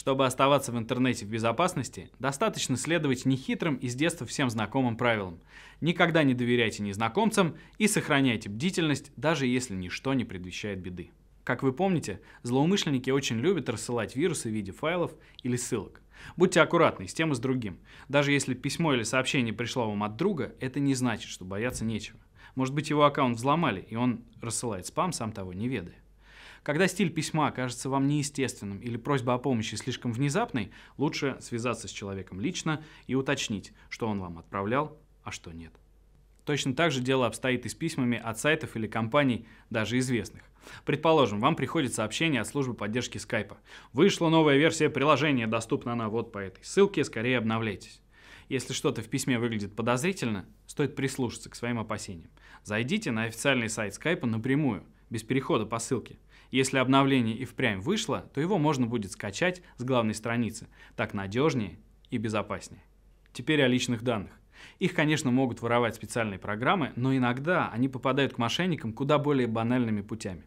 Чтобы оставаться в интернете в безопасности, достаточно следовать нехитрым и с детства всем знакомым правилам. Никогда не доверяйте незнакомцам и сохраняйте бдительность, даже если ничто не предвещает беды. Как вы помните, злоумышленники очень любят рассылать вирусы в виде файлов или ссылок. Будьте аккуратны с тем и с другим. Даже если письмо или сообщение пришло вам от друга, это не значит, что бояться нечего. Может быть его аккаунт взломали, и он рассылает спам, сам того не ведая. Когда стиль письма кажется вам неестественным или просьба о помощи слишком внезапной, лучше связаться с человеком лично и уточнить, что он вам отправлял, а что нет. Точно так же дело обстоит и с письмами от сайтов или компаний, даже известных. Предположим, вам приходит сообщение от службы поддержки Skype. Вышла новая версия приложения, доступна она вот по этой ссылке, скорее обновляйтесь. Если что-то в письме выглядит подозрительно, стоит прислушаться к своим опасениям. Зайдите на официальный сайт Skype напрямую, без перехода по ссылке – если обновление и впрямь вышло, то его можно будет скачать с главной страницы. Так надежнее и безопаснее. Теперь о личных данных. Их, конечно, могут воровать специальные программы, но иногда они попадают к мошенникам куда более банальными путями.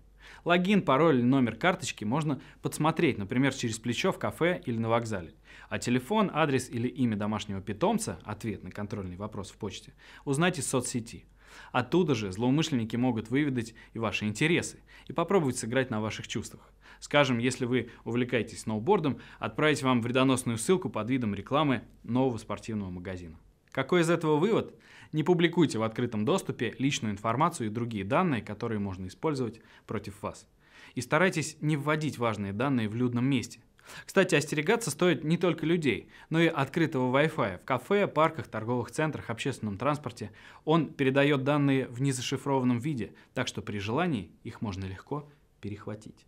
Логин, пароль или номер карточки можно подсмотреть, например, через плечо в кафе или на вокзале. А телефон, адрес или имя домашнего питомца, ответ на контрольный вопрос в почте, узнать из соцсети. Оттуда же злоумышленники могут выведать и ваши интересы и попробовать сыграть на ваших чувствах. Скажем, если вы увлекаетесь сноубордом, отправить вам вредоносную ссылку под видом рекламы нового спортивного магазина. Какой из этого вывод? Не публикуйте в открытом доступе личную информацию и другие данные, которые можно использовать против вас. И старайтесь не вводить важные данные в людном месте – кстати, остерегаться стоит не только людей, но и открытого Wi-Fi в кафе, парках, торговых центрах, общественном транспорте. Он передает данные в незашифрованном виде, так что при желании их можно легко перехватить.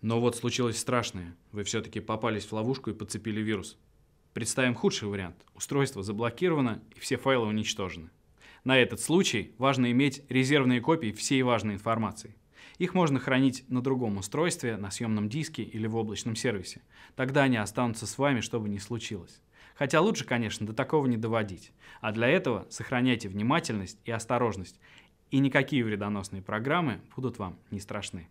Но вот случилось страшное. Вы все-таки попались в ловушку и подцепили вирус. Представим худший вариант. Устройство заблокировано и все файлы уничтожены. На этот случай важно иметь резервные копии всей важной информации. Их можно хранить на другом устройстве, на съемном диске или в облачном сервисе. Тогда они останутся с вами, что бы ни случилось. Хотя лучше, конечно, до такого не доводить. А для этого сохраняйте внимательность и осторожность, и никакие вредоносные программы будут вам не страшны.